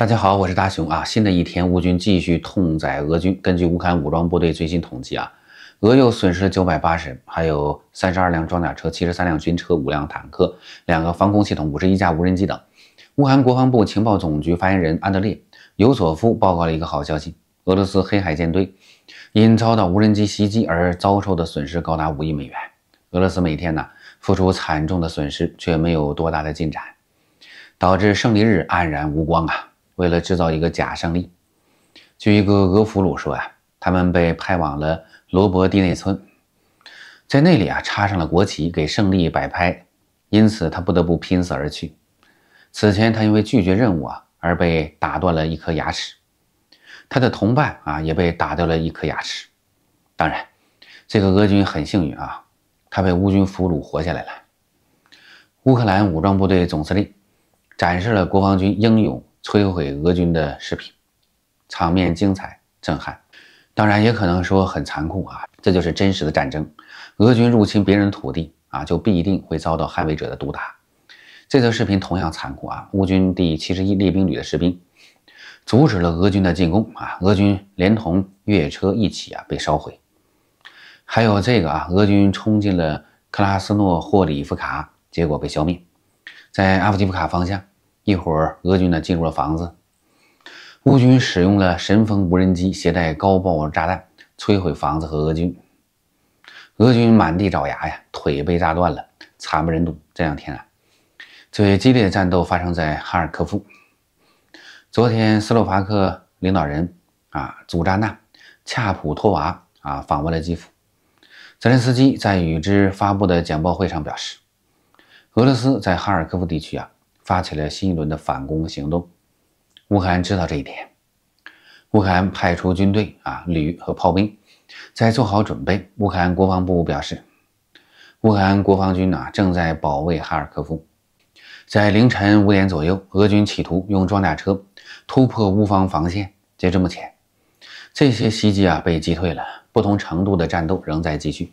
大家好，我是大熊啊。新的一天，乌军继续痛宰俄军。根据乌克兰武装部队最新统计啊，俄又损失了九百八十人，还有三十二辆装甲车、七十三辆军车、五辆坦克、两个防空系统、五十一架无人机等。乌克兰国防部情报总局发言人安德烈·尤索夫报告了一个好消息：俄罗斯黑海舰队因遭到无人机袭击而遭受的损失高达五亿美元。俄罗斯每天呢付出惨重的损失，却没有多大的进展，导致胜利日黯然无光啊。为了制造一个假胜利，据一个俄俘虏说呀，他们被派往了罗伯蒂内村，在那里啊插上了国旗，给胜利摆拍，因此他不得不拼死而去。此前他因为拒绝任务啊而被打断了一颗牙齿，他的同伴啊也被打掉了一颗牙齿。当然，这个俄军很幸运啊，他被乌军俘虏活下来了。乌克兰武装部队总司令展示了国防军英勇。摧毁俄军的视频，场面精彩震撼，当然也可能说很残酷啊，这就是真实的战争。俄军入侵别人土地啊，就必定会遭到捍卫者的毒打。这则视频同样残酷啊，乌军第七十一列兵旅的士兵阻止了俄军的进攻啊，俄军连同越野车一起啊被烧毁。还有这个啊，俄军冲进了克拉斯诺霍里夫卡，结果被消灭，在阿夫基夫卡方向。一会儿，俄军呢进入了房子。乌军使用了神风无人机，携带高爆炸弹，摧毁房子和俄军。俄军满地找牙呀，腿被炸断了，惨不忍睹。这两天啊，最激烈的战斗发生在哈尔科夫。昨天，斯洛伐克领导人啊祖扎纳·恰普托娃啊访问了基辅。泽连斯基在与之发布的简报会上表示，俄罗斯在哈尔科夫地区啊。发起了新一轮的反攻行动。乌克兰知道这一点，乌克兰派出军队啊，旅和炮兵在做好准备。乌克兰国防部表示，乌克兰国防军啊正在保卫哈尔科夫。在凌晨五点左右，俄军企图用装甲车突破乌方防线。截至目前，这些袭击啊被击退了，不同程度的战斗仍在继续。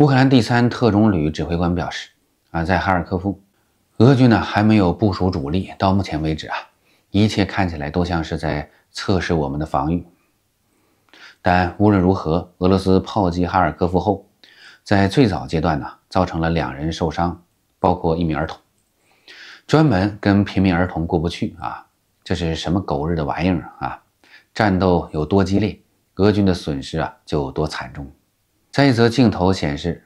乌克兰第三特种旅指挥官表示，啊，在哈尔科夫。俄军呢还没有部署主力，到目前为止啊，一切看起来都像是在测试我们的防御。但无论如何，俄罗斯炮击哈尔科夫后，在最早阶段呢，造成了两人受伤，包括一名儿童。专门跟平民儿童过不去啊，这是什么狗日的玩意儿啊！战斗有多激烈，俄军的损失啊就有多惨重。在一则镜头显示，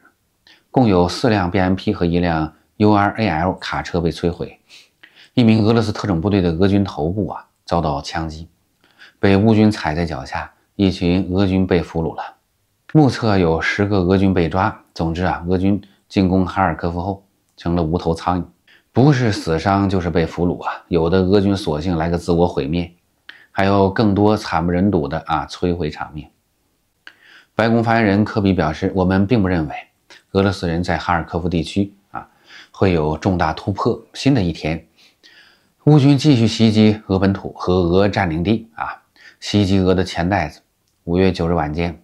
共有四辆 BMP 和一辆。U R A L 卡车被摧毁，一名俄罗斯特种部队的俄军头部啊遭到枪击，被乌军踩在脚下，一群俄军被俘虏了，目测有十个俄军被抓。总之啊，俄军进攻哈尔科夫后成了无头苍蝇，不是死伤就是被俘虏啊，有的俄军索性来个自我毁灭，还有更多惨不忍睹的啊摧毁场面。白宫发言人科比表示：“我们并不认为俄罗斯人在哈尔科夫地区。”会有重大突破。新的一天，乌军继续袭击俄本土和俄占领地啊，袭击俄的钱袋子。五月九日晚间，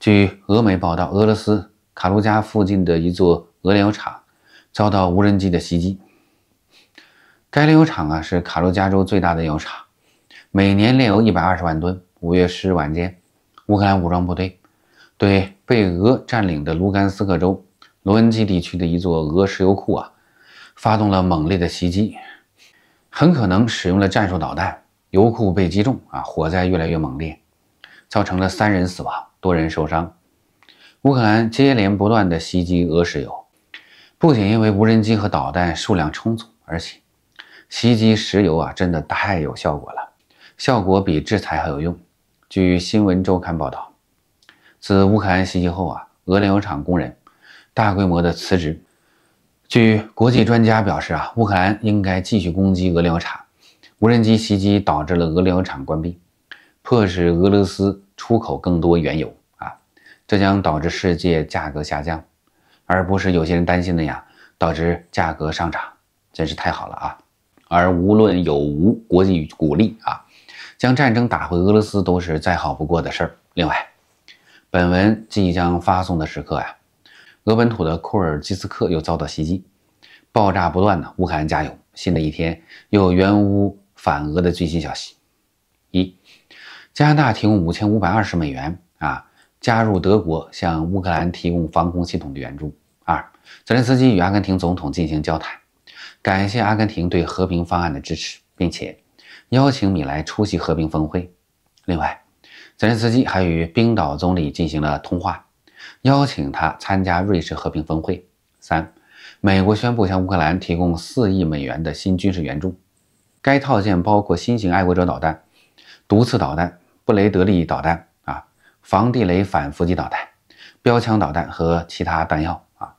据俄媒报道，俄罗斯卡卢加附近的一座俄炼油厂遭到无人机的袭击。该炼油厂啊是卡卢加州最大的油厂，每年炼油一百二十万吨。五月十日晚间，乌克兰武装部队对被俄占领的卢甘斯克州。罗恩基地区的一座俄石油库啊，发动了猛烈的袭击，很可能使用了战术导弹。油库被击中啊，火灾越来越猛烈，造成了三人死亡，多人受伤。乌克兰接连不断的袭击俄石油，不仅因为无人机和导弹数量充足，而且袭击石油啊，真的太有效果了，效果比制裁还有用。据《新闻周刊》报道，自乌克兰袭击后啊，俄炼油厂工人。大规模的辞职。据国际专家表示啊，乌克兰应该继续攻击俄料厂。无人机袭击导致了俄料厂关闭，迫使俄罗斯出口更多原油啊，这将导致世界价格下降，而不是有些人担心的呀，导致价格上涨，真是太好了啊！而无论有无国际鼓励啊，将战争打回俄罗斯都是再好不过的事儿。另外，本文即将发送的时刻呀。俄本土的库尔基斯克又遭到袭击，爆炸不断。的乌克兰加油，新的一天又援乌反俄的最新消息：一、加拿大提供五千五百二十美元啊，加入德国向乌克兰提供防空系统的援助。二、泽连斯基与阿根廷总统进行交谈，感谢阿根廷对和平方案的支持，并且邀请米莱出席和平峰会。另外，泽连斯基还与冰岛总理进行了通话。邀请他参加瑞士和平峰会。三，美国宣布向乌克兰提供四亿美元的新军事援助，该套件包括新型爱国者导弹、毒刺导弹、布雷德利导弹、啊，防地雷反伏击导弹、标枪导弹和其他弹药。啊，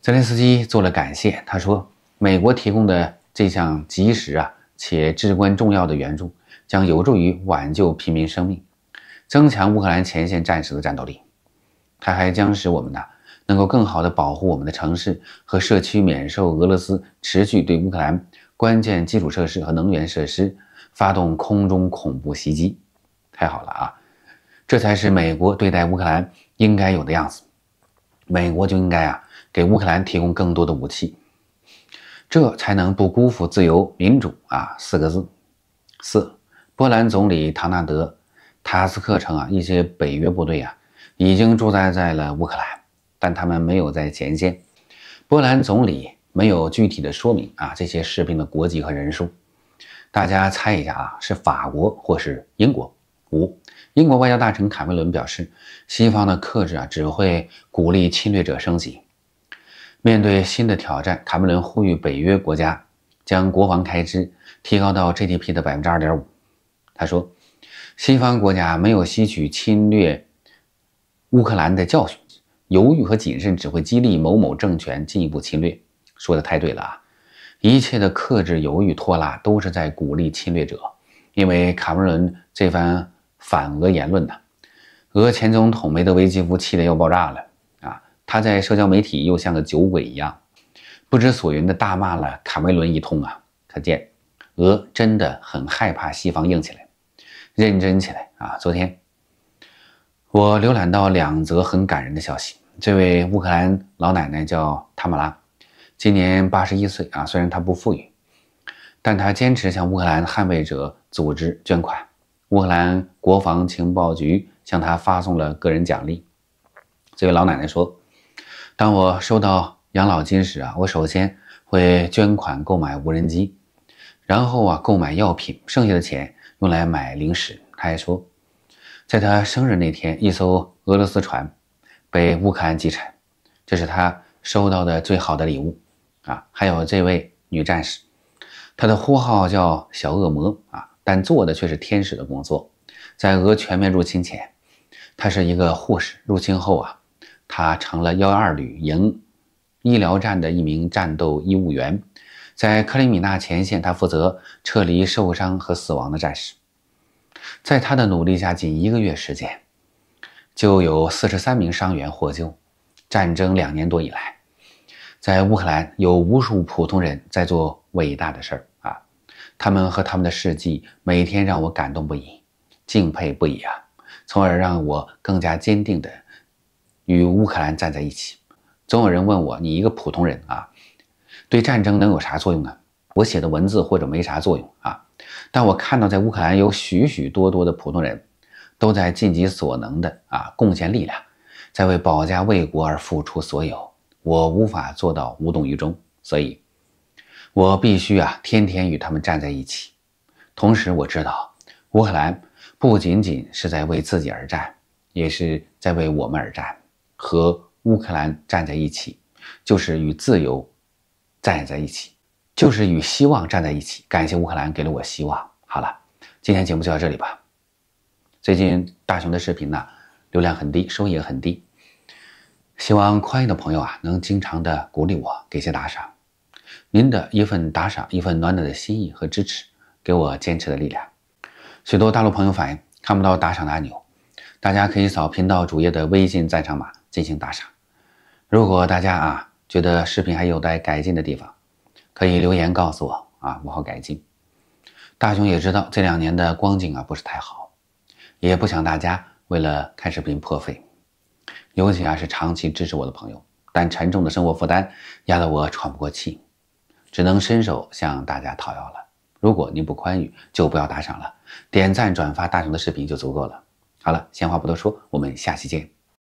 泽连斯基做了感谢，他说：“美国提供的这项及时啊且至关重要的援助，将有助于挽救平民生命，增强乌克兰前线战士的战斗力。”它还将使我们呢，能够更好的保护我们的城市和社区免受俄罗斯持续对乌克兰关键基础设施和能源设施发动空中恐怖袭击。太好了啊！这才是美国对待乌克兰应该有的样子。美国就应该啊，给乌克兰提供更多的武器，这才能不辜负“自由民主”啊四个字。四，波兰总理唐纳德·塔斯克称啊，一些北约部队啊已经驻扎在了乌克兰，但他们没有在前线。波兰总理没有具体的说明啊，这些士兵的国籍和人数。大家猜一下啊，是法国或是英国？五，英国外交大臣卡梅伦表示，西方的克制啊，只会鼓励侵略者升级。面对新的挑战，卡梅伦呼吁北约国家将国防开支提高到 GDP 的百分之二点五。他说，西方国家没有吸取侵略。乌克兰的教训，犹豫和谨慎只会激励某某政权进一步侵略。说的太对了啊！一切的克制、犹豫、拖拉，都是在鼓励侵略者。因为卡梅伦这番反俄言论呢，俄前总统梅德韦杰夫气得要爆炸了啊！他在社交媒体又像个酒鬼一样，不知所云的大骂了卡梅伦一通啊！可见，俄真的很害怕西方硬起来、认真起来啊！昨天。我浏览到两则很感人的消息。这位乌克兰老奶奶叫塔玛拉，今年八十一岁啊。虽然她不富裕，但她坚持向乌克兰捍卫者组织捐款。乌克兰国防情报局向她发送了个人奖励。这位老奶奶说：“当我收到养老金时啊，我首先会捐款购买无人机，然后啊购买药品，剩下的钱用来买零食。”她还说。在他生日那天，一艘俄罗斯船被乌克兰击沉，这是他收到的最好的礼物。啊，还有这位女战士，她的呼号叫“小恶魔”啊，但做的却是天使的工作。在俄全面入侵前，她是一个护士；入侵后啊，她成了幺二旅营医疗站的一名战斗医务员，在克里米纳前线，她负责撤离受伤和死亡的战士。在他的努力下，仅一个月时间，就有四十三名伤员获救。战争两年多以来，在乌克兰有无数普通人在做伟大的事儿啊！他们和他们的事迹，每天让我感动不已，敬佩不已啊！从而让我更加坚定的与乌克兰站在一起。总有人问我，你一个普通人啊，对战争能有啥作用啊？我写的文字或者没啥作用啊。但我看到，在乌克兰有许许多多的普通人，都在尽己所能的啊贡献力量，在为保家卫国而付出所有。我无法做到无动于衷，所以，我必须啊天天与他们站在一起。同时，我知道乌克兰不仅仅是在为自己而战，也是在为我们而战。和乌克兰站在一起，就是与自由站在一起。就是与希望站在一起，感谢乌克兰给了我希望。好了，今天节目就到这里吧。最近大雄的视频呢，流量很低，收益也很低。希望宽裕的朋友啊，能经常的鼓励我，给些打赏。您的一份打赏，一份暖暖的心意和支持，给我坚持的力量。许多大陆朋友反映看不到打赏的按钮，大家可以扫频道主页的微信赞赏码进行打赏。如果大家啊觉得视频还有待改进的地方，可以留言告诉我啊，我好改进。大雄也知道这两年的光景啊不是太好，也不想大家为了看视频破费，尤其啊是长期支持我的朋友。但沉重的生活负担压得我喘不过气，只能伸手向大家讨要了。如果您不宽裕，就不要打赏了，点赞转发大雄的视频就足够了。好了，闲话不多说，我们下期见。